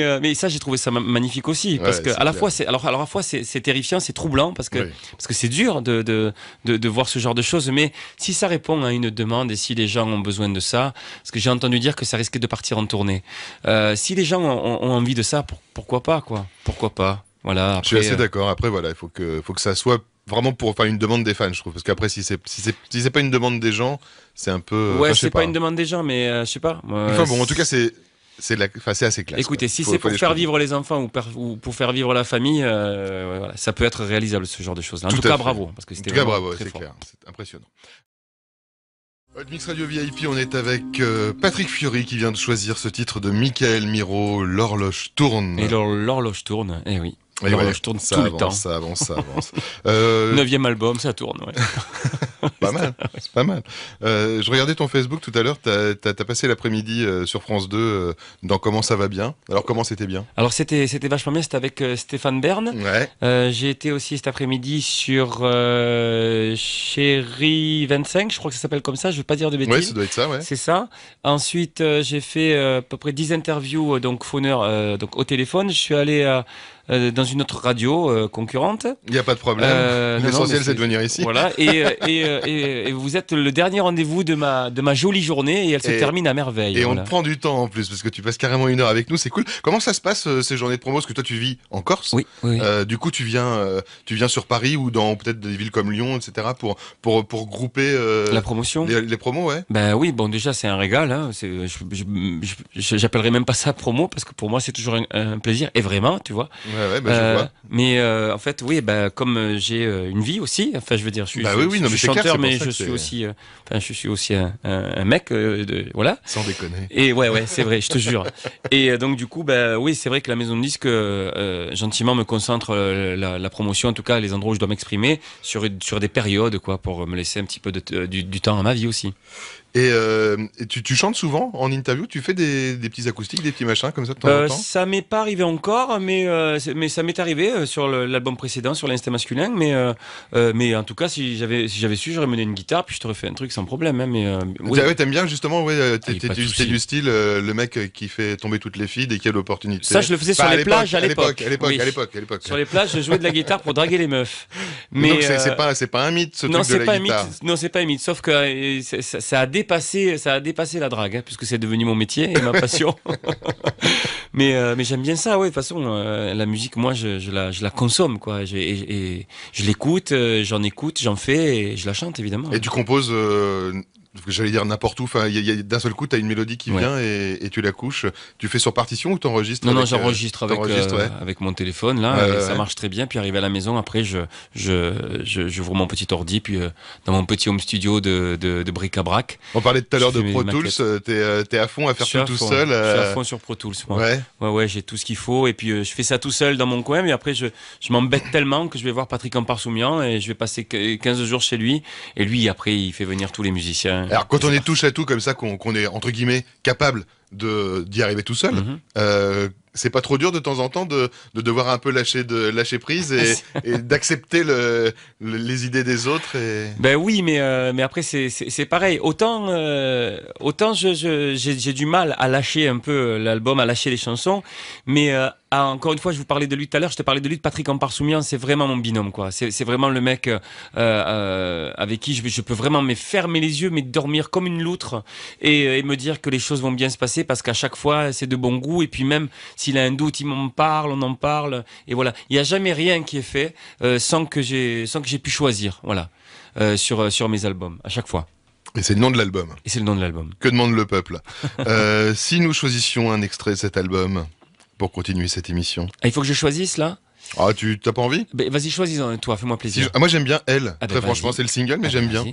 Euh, mais, ça, j'ai trouvé ça magnifique aussi, parce que à la, fois, alors, alors, parfois c'est terrifiant, c'est troublant parce que parce que c'est dur de, de, de, voir ce genre de choses. Mais si ça répond à une demande et si les gens ont besoin de ça, parce que j'ai entendu dire que ça risquait de partir en tournée. Euh, si les gens ont, envie de ça, pourquoi pas quoi Pourquoi pas Voilà. je suis assez euh, d'accord. Après voilà, il faut que faut que ça soit vraiment pour faire une demande des fans je trouve parce qu'après si c'est si c'est pas une demande des gens c'est un peu ouais c'est pas, une demande des gens mais euh, je sais pas enfin bon en tout cas c'est c'est assez classe. Écoutez, si c'est pour faire vivre les enfants ou, pour faire vivre la famille, euh, ça peut être réalisable ce genre de choses. En tout, cas, bravo. Hein, parce que c'était bravo, c'est clair. C'est impressionnant. Mix Radio VIP, on est avec euh, Patrick Fury qui vient de choisir ce titre de Michael Miro, L'horloge tourne. Et l'horloge tourne, eh oui. Et je tourne ça avance, Ça avance, ça avance. Euh, Neuvième album, ça tourne. Ouais. pas mal, c'est pas mal. Euh, je regardais ton Facebook tout à l'heure, tu as, passé l'après-midi euh, sur France 2 dans Comment ça va bien. Alors comment c'était bien Alors c'était vachement bien, c'était avec Stéphane Bern. Ouais. J'ai été aussi cet après-midi sur Chérie 25, je crois que ça s'appelle comme ça, je ne veux pas dire de bêtises. Oui, ça doit être ça, ouais. C'est ça. Ensuite, j'ai fait à peu près 10 interviews donc, donc au téléphone. Je suis allé à euh, dans une autre radio euh, concurrente. Il n'y a pas de problème. Euh, L'essentiel, c'est de venir ici. Voilà. Et, et, vous êtes le dernier rendez-vous de ma, de ma jolie journée et elle se termine à merveille. Et on te prend du temps en plus parce que tu passes carrément une heure avec nous. C'est cool. Comment ça se passe ces journées de promo Parce que toi, tu vis en Corse. Oui. du coup, tu viens, tu viens sur Paris ou dans peut-être des villes comme Lyon, etc. pour, pour, pour grouper. La promotion les, promos, ouais. Ben oui, bon, déjà, c'est un régal. Hein. J'appellerai même pas ça promo parce que pour moi, c'est toujours un, plaisir. Et vraiment, tu vois ouais, bah, je euh, Mais euh, en fait, oui, bah, comme euh, j'ai une vie aussi, enfin, je veux dire, je suis, chanteur, mais je suis, aussi, je suis aussi un, mec, de, voilà. Sans déconner. Et ouais, ouais, c'est vrai, je te jure. Et donc, du coup, bah, oui, c'est vrai que la maison de disque, gentiment, me concentre la, promotion, en tout cas, les endroits où je dois m'exprimer, sur, sur des périodes, quoi, pour me laisser un petit peu du, du temps à ma vie aussi. Et, euh, tu, chantes souvent en interview Tu fais des, petits acoustiques, des petits machins comme ça de temps en euh, temps Ça m'est pas arrivé encore, mais, euh, mais ça m'est arrivé sur l'album précédent, sur l'instinct masculin. Mais, mais en tout cas, si j'avais si j'avais su, j'aurais mené une guitare, puis je t'aurais fait un truc sans problème. Hein, mais, ah, oui. tu aimes bien justement, ouais, t'es ah, du, style le mec qui fait tomber toutes les filles dès qu'il a l'opportunité. Ça, je le faisais sur les plages à l'époque. À l'époque, l'époque, à l'époque. Sur les plages, je jouais de la guitare pour draguer les meufs. Mais, Donc c'est pas, pas un mythe ce non, truc de la pas guitare. Mythe, non, c'est pas un mythe, sauf que ça a ça a dépassé la drague, hein, puisque c'est devenu mon métier et ma passion. mais euh, mais j'aime bien ça, ouais. De toute façon, euh, la musique, moi, je, je, la, consomme, quoi. et je l'écoute, euh, j'en écoute, j'en fais et je la chante, évidemment. Et tu composes J'allais dire n'importe où. d'un seul coup, tu as une mélodie qui vient et, tu la couches. Tu fais sur partition ou t'enregistres Non, non, euh, j'enregistre avec, euh, avec mon téléphone là. Ça marche très bien. Puis arrivé à la maison, après, je je j'ouvre mon petit ordi, puis euh, dans mon petit home studio de, bric-à-brac. On parlait tout à l'heure de Pro Tools. tu es à fond à faire tout, tout seul. Je suis à fond sur Pro Tools. Ouais. Ouais, j'ai tout ce qu'il faut. Et puis je fais ça tout seul dans mon coin. Mais après, je m'embête tellement que je vais voir Patrick Amparsoumian et je vais passer 15 jours chez lui. Et lui, après, il fait venir tous les musiciens. Alors quand on est touche à tout comme ça, qu'on est entre guillemets capable de d'y arriver tout seul, mhm. euh, c'est pas trop dur de temps en temps de, de, devoir un peu lâcher de lâcher prise et, d'accepter le, les idées des autres. Ben oui, mais euh, mais après c'est pareil. Autant euh, autant j'ai je, du mal à lâcher un peu l'album, à lâcher les chansons, mais ah, encore une fois, je vous parlais de lui tout à l'heure. Je te parlais de lui de Patrick Amparsoumien. C'est vraiment mon binôme, quoi. C'est vraiment le mec euh, euh, avec qui je, je, peux vraiment me fermer les yeux, mais dormir comme une loutre euh, et, me dire que les choses vont bien se passer parce qu'à chaque fois, c'est de bon goût. Et puis même s'il a un doute, il m'en parle, on en parle. Et voilà, il n'y a jamais rien qui est fait sans que j'ai sans que j'ai pu choisir. Voilà, sur sur mes albums à chaque fois. Et c'est le nom de l'album. Et c'est le nom de l'album. Que demande le peuple Si nous choisissions un extrait de cet album pour continuer cette émission ah, Il faut que je choisisse là Ah, tu t'as pas envie ben, Vas-y, choisis-en, toi, fais-moi plaisir. Ah, moi j'aime bien ah, Elle, ben, très franchement, c'est le single, mais j'aime ben, bien.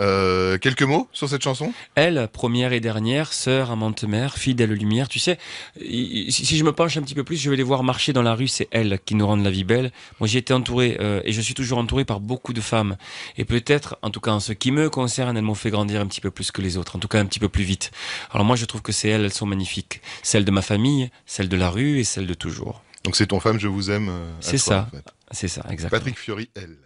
Euh, quelques mots sur cette chanson Elle, première et dernière, sœur, amante mère, fidèle lumière, tu sais, si je me penche un petit peu plus, je vais les voir marcher dans la rue, c'est elle qui nous rendent la vie belle. Moi j'ai été entouré, euh, et je suis toujours entouré par beaucoup de femmes. Et peut-être, en tout cas en ce qui me concerne, elles m'ont fait grandir un petit peu plus que les autres, en tout cas un petit peu plus vite. Alors moi je trouve que c'est elles, elles sont magnifiques. Celles de ma famille, celles de la rue et celles de toujours. Donc c'est ton femme, je vous aime. Euh, c'est ça, c'est ça, exactement. Patrick Fiori, elle.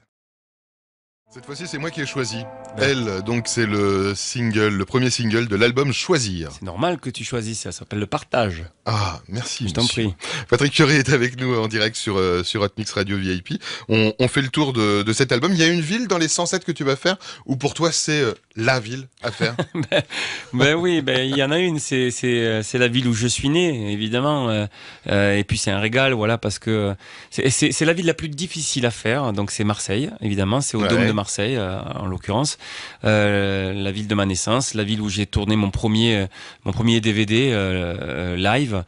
Cette fois-ci, c'est moi qui ai choisi. Elle, donc c'est le single, le premier single de l'album Choisir. C'est normal que tu choisisses, ça s'appelle le partage. Ah, merci. Je t'en prie. Patrick Curie est avec nous en direct sur, euh, sur Radio VIP. On, fait le tour de, de, cet album. Il y a une ville dans les 107 que tu vas faire où pour toi c'est euh, la ville à faire ben, ben, oui, ben, il y en a une, euh, c'est, la ville où je suis né, évidemment. Euh, euh, et puis c'est un régal, voilà, parce que c'est, la ville la plus difficile à faire. Donc c'est Marseille, évidemment, c'est au Dôme de Marseille, en l'occurrence. la ville de ma naissance, la ville où j'ai tourné mon premier, mon premier DVD live,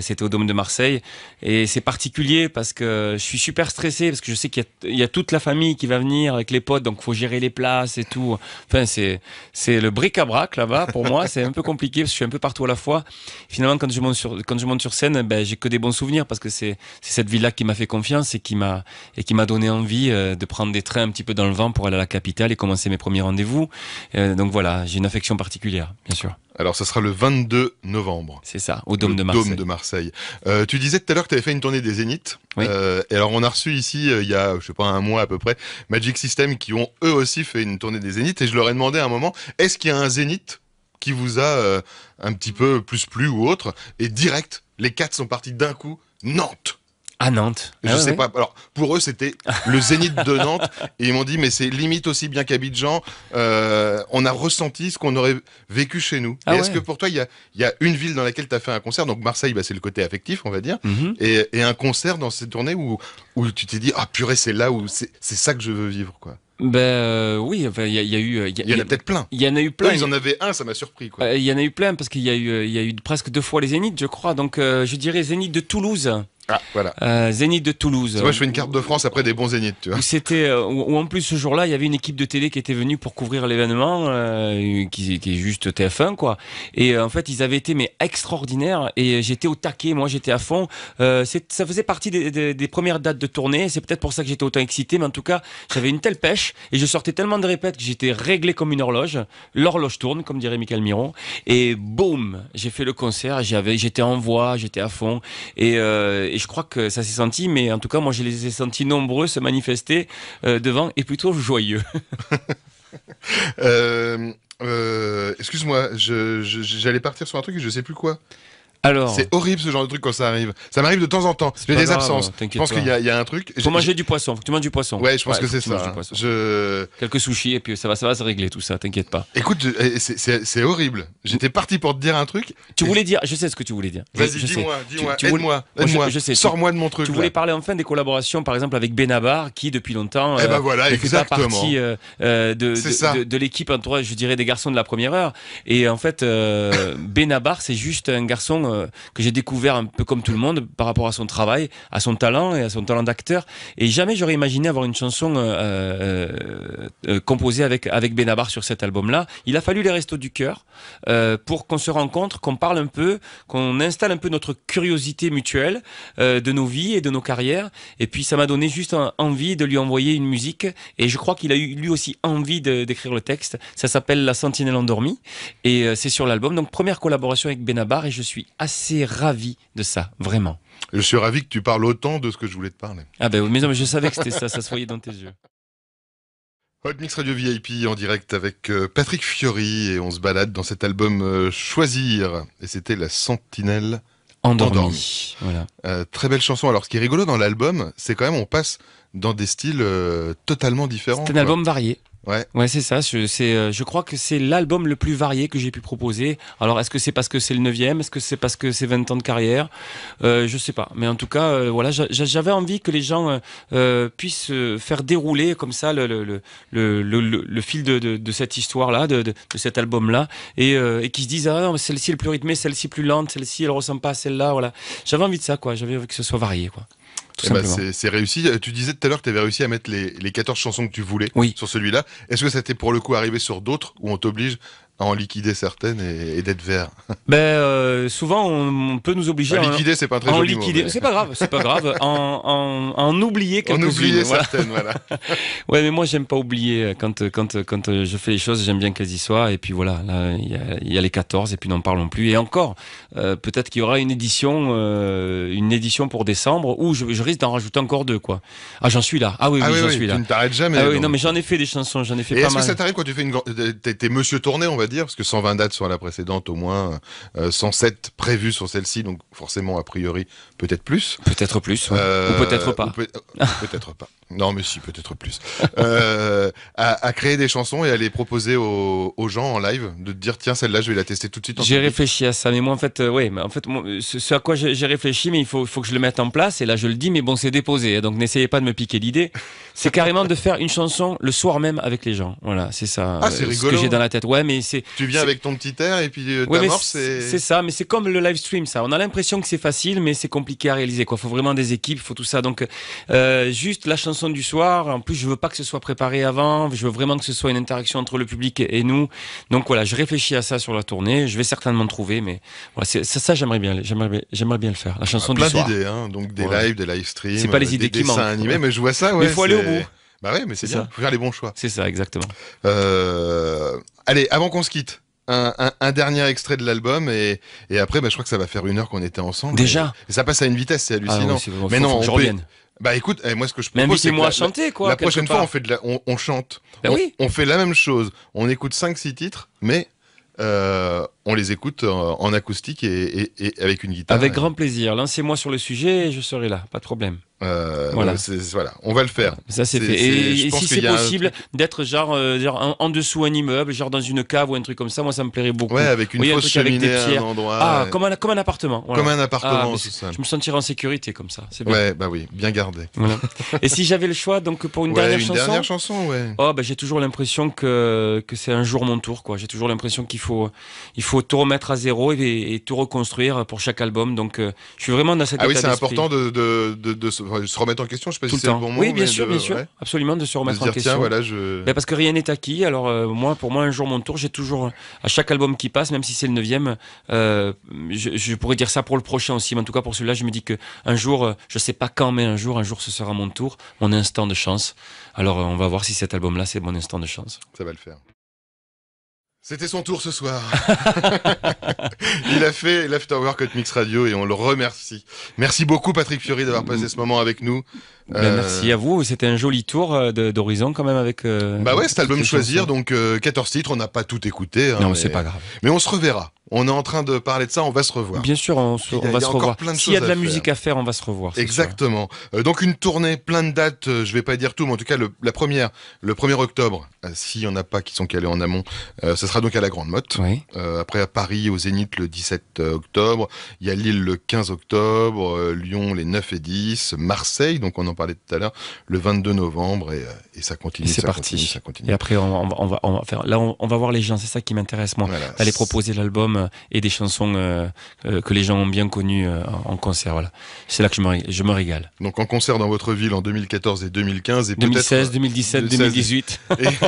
c'était au Dôme de Marseille. Et c'est particulier parce que je suis super stressé, parce que je sais qu'il y a, toute la famille qui va venir avec les potes, donc faut gérer les places et tout Enfin, c'est c'est le bric-à-brac là-bas. Pour moi, c'est un peu compliqué parce que je suis un peu partout à la fois. Finalement, quand je monte sur quand je monte sur scène, ben j'ai que des bons souvenirs parce que c'est c'est cette ville-là qui m'a fait confiance et qui m'a et qui m'a donné envie euh, de prendre des trains un petit peu dans le vent pour aller à la capitale et commencer mes premiers rendez-vous. Euh, donc voilà, j'ai une affection particulière, bien sûr. Alors, ce sera le 22 novembre. C'est ça, au Dôme de Marseille. Euh, tu disais tout à l'heure que tu avais fait une tournée des Zéniths. Oui. Euh, et alors, on a reçu ici, euh, il y a, je sais pas, un mois à peu près, Magic System qui ont eux aussi fait une tournée des Zéniths. Et je leur ai demandé à un moment, est-ce qu'il y a un Zénith qui vous a un petit peu plus plu ou autre Et direct, les quatre sont partis d'un coup, Nantes à Nantes. Ah je sais pas. Alors, pour eux, c'était le zénith de Nantes. et ils m'ont dit, mais c'est limite aussi bien qu'Abidjan. Euh, on a ressenti ce qu'on aurait vécu chez nous. Ah est-ce que pour toi, il y a, une ville dans laquelle tu as fait un concert Donc, Marseille, bah, c'est le côté affectif, on va dire. Mhm. et, un concert dans cette tournée où, où tu t'es dit, ah purée, c'est là où c'est ça que je veux vivre, quoi. Ben euh, oui, il enfin, y, y, a eu. Il y, en a, peut-être plein. Il y en a eu plein. ils en avaient un, ça m'a surpris. Euh, il y en a eu plein parce qu'il y, a eu, euh, y a eu presque deux fois les Zéniths, je crois. Donc je dirais Zénith de Toulouse. Ah, voilà. Euh, Zénith de Toulouse. Moi, je fais une carte de France après des bons Zéniths. tu vois. c'était, euh, ou en plus ce jour-là, il y avait une équipe de télé qui était venue pour couvrir l'événement, euh, qui, est juste TF1, quoi. Et en fait, ils avaient été mais extraordinaires. Et j'étais au taquet, moi, j'étais à fond. ça faisait partie des, premières dates de tournée. C'est peut-être pour ça que j'étais autant excité, mais en tout cas, j'avais une telle pêche et je sortais tellement de répètes que j'étais réglé comme une horloge. L'horloge tourne, comme dirait Michael Miron. Et boum, j'ai fait le concert. j'étais en voix, j'étais à fond. et je crois que ça s'est senti, mais en tout cas, moi, je les ai sentis nombreux se manifester euh, devant et plutôt joyeux. Euh, euh, excuse-moi, j'allais partir sur un truc et je sais plus quoi. Alors, c'est horrible ce genre de truc quand ça arrive. Ça m'arrive de temps en temps. J'ai des absences. Hein, je pense qu'il y, a un truc. Faut manger du poisson. Faut que tu manges du poisson. Ouais, je pense que c'est ça. Quelques sushis et puis ça va, ça va se régler tout ça. T'inquiète pas. Écoute, eh, c'est horrible. J'étais parti pour te dire un truc. Tu voulais dire. Je sais ce que tu voulais dire. Vas-y, dis-moi, dis-moi, aide-moi, Je, Sors-moi de mon truc. Tu voulais parler enfin des collaborations, par exemple avec Benabar, qui depuis longtemps. Eh ben euh, fait voilà, Partie euh, euh, de de l'équipe, je dirais, des garçons de la première heure. Et en fait, Benabar, c'est juste un garçon euh, que j'ai découvert un peu comme tout le monde par rapport à son travail, à son talent et à son talent d'acteur. Et jamais j'aurais imaginé avoir une chanson euh, euh, composée avec avec Benabar sur cet album-là. Il a fallu les Restos du cœur pour qu'on se rencontre, qu'on parle un peu, qu'on installe un peu notre curiosité mutuelle de nos vies et de nos carrières. Et puis ça m'a donné juste envie de lui envoyer une musique. Et je crois qu'il a eu lui aussi envie d'écrire le texte. Ça s'appelle La Sentinelle endormie. Et c'est sur l'album. Donc première collaboration avec Benabar et je suis assez ravi de ça, vraiment. Je suis ravi que tu parles autant de ce que je voulais te parler. Ah ben mais non, mais je savais que c'était ça, ça se voyait dans tes yeux. Hot Mix Radio VIP en direct avec euh, Patrick Fiori et on se balade dans cet album euh, Choisir et c'était La Sentinelle endormie. Euh, très belle chanson. Alors ce qui est rigolo dans l'album, c'est quand même on passe dans des styles totalement différents. C'est un album varié. Ouais. c'est ça. Je, euh, je crois que c'est l'album le plus varié que j'ai pu proposer. Alors, est-ce que c'est parce que c'est le 9 Est-ce que c'est parce que c'est 20 ans de carrière euh, Je sais pas. Mais en tout cas, euh, voilà, j'avais envie que les gens euh, puissent faire dérouler comme ça le, le, fil de, cette histoire-là, de, cet album-là, et, et qu'ils se disent Ah non, celle-ci est le plus rythmée, celle-ci plus lente, celle-ci elle ressemble pas à celle-là. Voilà. J'avais envie de ça, quoi. J'avais envie que ce soit varié, quoi. Eh ben, c'est réussi. Euh, tu disais tout à l'heure que tu avais réussi à mettre les, les, 14 chansons que tu voulais oui. sur celui-là. Est-ce que ça t'est pour le coup arrivé sur d'autres ou on t'oblige en liquider certaines et, d'être vert ben, euh, Souvent, on, peut nous obliger à. liquider, liquider, c'est pas un très en liquider, C'est pas grave, c'est pas grave. en, en, oublier quelques-unes. En oublier certaines, voilà. ouais, mais moi, j'aime pas oublier. Euh, quand, euh, quand, quand je fais les choses, j'aime bien qu'elles y soient. Et puis voilà, il y, a les 14, et puis n'en parlons plus. Et encore, peut-être qu'il y aura une édition, une édition pour décembre où je, risque d'en rajouter encore deux, quoi. Ah, j'en suis là. Ah oui, oui, ah j'en suis là. Tu ne t'arrêtes jamais. Ah non, mais j'en ai fait des chansons, j'en ai fait et Est-ce que ça t'arrive quand tu fais une. T'es monsieur tourné, on va parce que 120 dates sur la précédente, au moins 107 euh, prévues sur celle-ci, donc forcément, a priori, peut-être plus. Peut-être plus, ou peut-être euh, pas. Euh, peut-être pas. Non, mais si, peut-être plus. Euh, à, créer des chansons et à les proposer aux, gens en live, de dire tiens celle-là je vais la tester tout de suite. J'ai réfléchi à ça, mais moi en fait, euh, oui, mais en fait, ce, à quoi j'ai réfléchi, mais il faut, faut que je le mette en place. Et là, je le dis, mais bon, c'est déposé, hein, donc n'essayez pas de me piquer l'idée. C'est carrément de faire une chanson le soir même avec les gens. Voilà, c'est ça. Ah, c'est euh, Ce que j'ai dans la tête. Ouais, mais c'est. Tu viens avec ton petit air et puis ouais, C'est ça, mais c'est comme le live stream, ça. On a l'impression que c'est facile, mais c'est compliqué à réaliser. Quoi, faut vraiment des équipes, faut tout ça. Donc juste la chanson du soir. En plus, je veux pas que ce soit préparé avant. Je veux vraiment que ce soit une interaction entre le public et, nous. Donc voilà, je réfléchis à ça sur la tournée. Je vais certainement trouver, mais voilà, ça, ça j'aimerais bien, j'aimerais, j'aimerais bien le faire. La ah, chanson du soir. Plein d'idées, hein. donc des lives, des live streams. C'est pas les euh, idées qui manquent. animés, mais je vois ça. Ouais, mais faut aller au bout. Bah ouais, mais c'est Ça. Faut faire les bons choix. C'est ça, exactement. Euh, allez, avant qu'on se quitte. Un, dernier extrait de l'album et, et après, bah, je crois que ça va faire une heure qu'on était ensemble. Déjà. ça passe à une vitesse, c'est ah hallucinant. mais non, je bah écoute, eh, moi ce que je propose, c'est moi la, chanter quoi. La prochaine fois, on fait de la, on, chante. Ben on, fait la même chose. On écoute 5-6 titres, mais euh, on les écoute en, acoustique et, avec une guitare. Avec grand plaisir. Lancez-moi sur le sujet, et je serai là, pas de problème. Euh, voilà. voilà. on va le faire. Ça c'est Et, si c'est possible d'être genre, euh, en, dessous un immeuble, genre dans une cave ou un truc comme ça, moi ça me plairait beaucoup. Ouais, avec une fausse un ah, cheminée, un endroit. comme, un, appartement. Comme un appartement, ah, Je me sentirais en sécurité comme ça. C'est Ouais, bah oui, bien gardé. et si j'avais le choix, donc pour une dernière une chanson. Dernière chanson, ouais. Oh, bah, j'ai toujours l'impression que que c'est un jour mon tour, quoi. J'ai toujours l'impression qu'il faut il faut tout remettre à zéro et, tout reconstruire pour chaque album. Donc, euh, je suis vraiment dans cette. Ah oui, c'est important de, se se remettre en question, je sais pas si c'est le bon mot. Oui, bien sûr, bien sûr. Absolument, de se remettre en question. Ben, parce que rien n'est acquis. Alors, euh, moi, pour moi, un jour, mon tour, j'ai toujours, à chaque album qui passe, même si c'est le neuvième euh, je, pourrais dire ça pour le prochain aussi, mais en tout cas, pour celui-là, je me dis qu'un jour, euh, je sais pas quand, mais un jour, un jour, ce sera mon tour, mon instant de chance. Alors, on va voir si cet album-là, c'est mon instant de chance. Ça va le faire. C'était son tour ce soir. il a fait l'Afterwork Cut Mix Radio et on le remercie. Merci beaucoup Patrick fury d'avoir passé ce moment avec nous. Ben, euh, merci à vous. C'était un joli tour euh, d'horizon quand même avec. Euh, bah ouais, cet album choisir, donc 14 titres. On n'a pas tout écouté. Hein, non, c'est pas grave. Mais on se reverra. On est en train de parler de ça, on va se revoir. Bien sûr, on, va se revoir. S'il y a de la musique à faire, on va se revoir. Exactement. Euh, donc une tournée, plein de dates, je euh, je vais pas dire tout, mais en tout cas le, la première, le 1er octobre, euh, s'il n'y en a pas qui sont calés en amont, ce sera donc à la Grande Motte. après à Paris, au Zénith le 17 octobre, il y a Lille le 15 octobre, Lyon les 9 et 10, Marseille, donc on en parlait tout à l'heure, le 22 novembre et, ça continue. c'est parti. ça continue. Et après on, va, faire, là on, va voir les gens, c'est ça qui m'intéresse moi. Voilà. Aller proposer l'album euh, et des chansons euh, euh, que les gens ont bien connues en concert. Voilà. C'est là que je me, régale. Donc en concert dans votre ville en 2014 et 2015 et 2016, 2017, 2018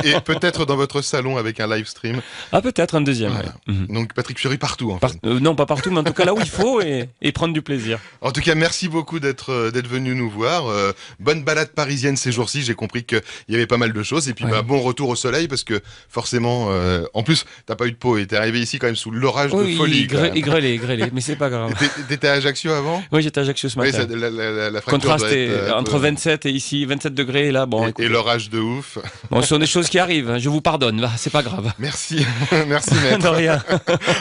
et, peut-être dans votre salon avec un live stream. Ah peut-être un deuxième. Mhm. Donc Patrick Fury partout. non pas partout, mais en tout cas là où il faut et, prendre du plaisir. En tout cas merci beaucoup d'être d'être venu nous voir. bonne balade parisienne ces jours-ci. J'ai compris qu'il y avait pas mal de choses et puis bah, bon retour au soleil parce que forcément en plus t'as pas eu de peau et t'es arrivé ici quand même sous l'oral il, grêle, grêlait, mais c'est pas grave. T'étais à Ajaccio avant Oui, j'étais à Ajaccio ce matin. Oui, la, Contraste est, euh, entre 27 et ici, 27 degrés et là. Bon, et, l'orage de ouf. Bon, ce sont des choses qui arrivent, hein, je vous pardonne, c'est pas grave. Merci, merci maître. rien.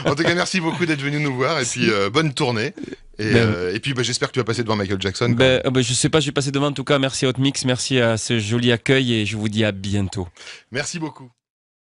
en tout cas, merci beaucoup d'être venu nous voir et puis euh, bonne tournée. Et, ben, euh, puis bah, j'espère que tu vas passer devant Michael Jackson. Ben, ben, je sais pas, je vais passer devant. En tout cas, merci à Mix, merci à ce joli accueil et je vous dis à bientôt. Merci beaucoup.